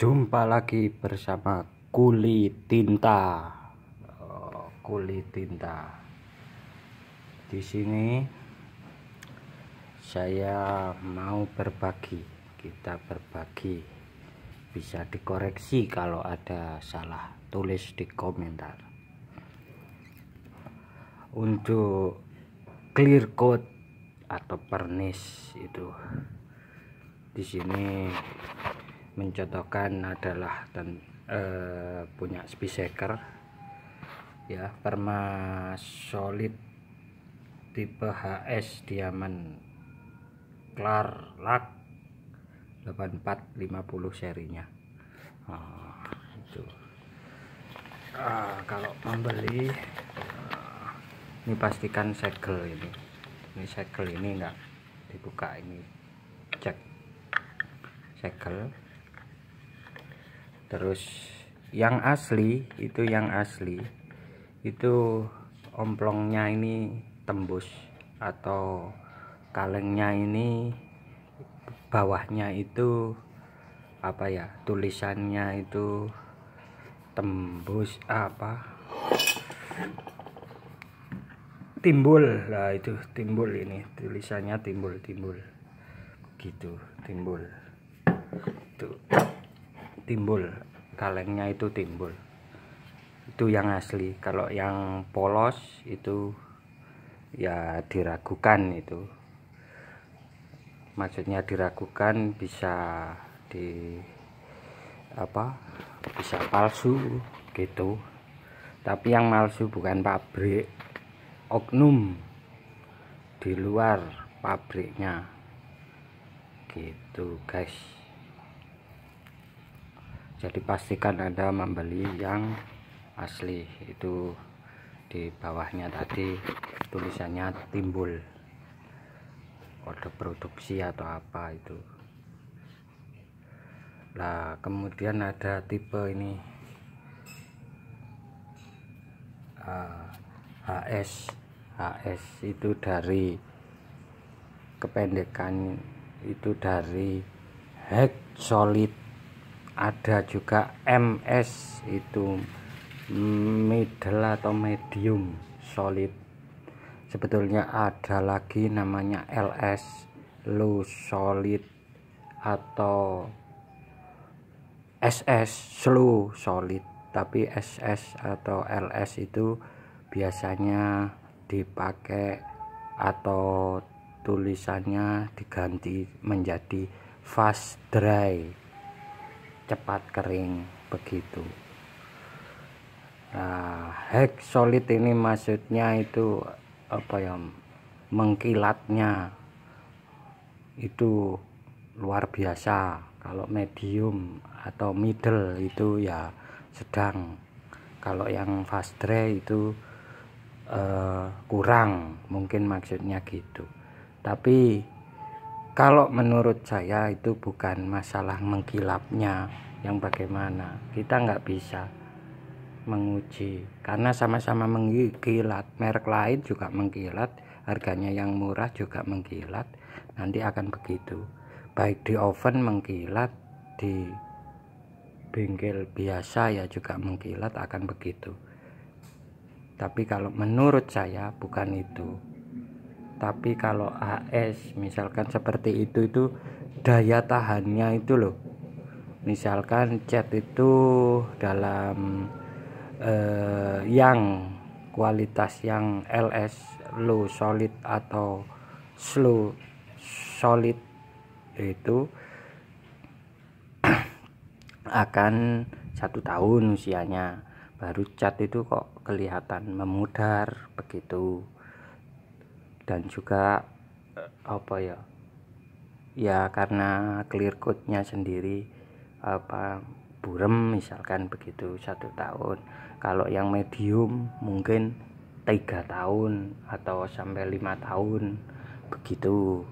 Jumpa lagi bersama Kuli Tinta. Oh, Kuli Tinta. Di sini saya mau berbagi. Kita berbagi. Bisa dikoreksi kalau ada salah. Tulis di komentar. Untuk clear coat atau pernis itu di sini mencontohkan adalah dan eh, punya speaker ya perma solid tipe HS diamond klar lak 8450 serinya oh, itu ah, kalau membeli eh, ini pastikan segel ini ini segel ini enggak dibuka ini cek segel terus yang asli itu yang asli itu omplongnya ini tembus atau kalengnya ini bawahnya itu apa ya tulisannya itu tembus apa timbul lah itu timbul ini tulisannya timbul timbul gitu timbul tuh timbul kalengnya itu timbul itu yang asli kalau yang polos itu ya diragukan itu maksudnya diragukan bisa di apa bisa palsu gitu tapi yang palsu bukan pabrik oknum di luar pabriknya gitu guys jadi pastikan anda membeli yang asli itu di bawahnya tadi tulisannya timbul kode produksi atau apa itu lah kemudian ada tipe ini uh, ah, HS HS itu dari kependekan itu dari head solid ada juga MS itu middle atau medium solid sebetulnya ada lagi namanya LS low solid atau SS slow solid tapi SS atau LS itu biasanya dipakai atau tulisannya diganti menjadi fast dry cepat kering begitu nah, hex solid ini maksudnya itu apa ya mengkilatnya itu luar biasa kalau medium atau middle itu ya sedang kalau yang fast dry itu eh, kurang mungkin maksudnya gitu tapi kalau menurut saya itu bukan masalah mengkilapnya yang bagaimana kita nggak bisa menguji karena sama-sama mengkilat merek lain juga mengkilat harganya yang murah juga mengkilat nanti akan begitu baik di oven mengkilat di bengkel biasa ya juga mengkilat akan begitu tapi kalau menurut saya bukan itu tapi kalau AS misalkan seperti itu itu daya tahannya itu loh misalkan cat itu dalam eh, yang kualitas yang LS low solid atau slow solid itu akan satu tahun usianya baru cat itu kok kelihatan memudar begitu dan juga eh, apa ya ya karena clear code-nya sendiri apa burem misalkan begitu satu tahun kalau yang medium mungkin tiga tahun atau sampai lima tahun begitu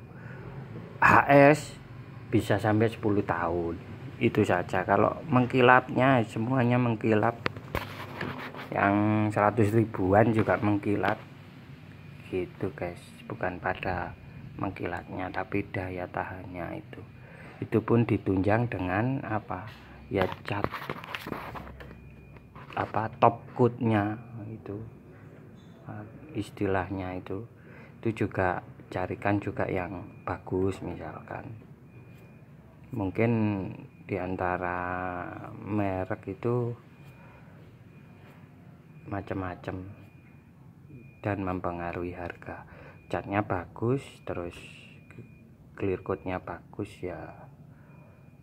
HS bisa sampai 10 tahun itu saja kalau mengkilapnya semuanya mengkilap yang 100 ribuan juga mengkilap gitu guys bukan pada mengkilatnya tapi daya tahannya itu itu pun ditunjang dengan apa ya cat apa top coatnya itu ah, istilahnya itu itu juga carikan juga yang bagus misalkan mungkin diantara merek itu macam-macam dan mempengaruhi harga catnya bagus terus clear coatnya bagus ya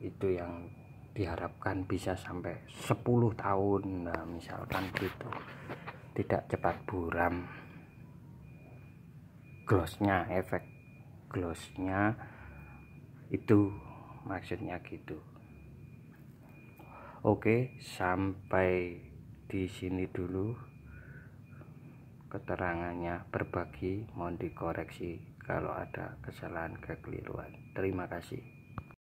itu yang diharapkan bisa sampai 10 tahun nah, misalkan gitu tidak cepat buram glossnya efek glossnya itu maksudnya gitu oke sampai di sini dulu keterangannya berbagi mohon dikoreksi kalau ada kesalahan kekeliruan terima kasih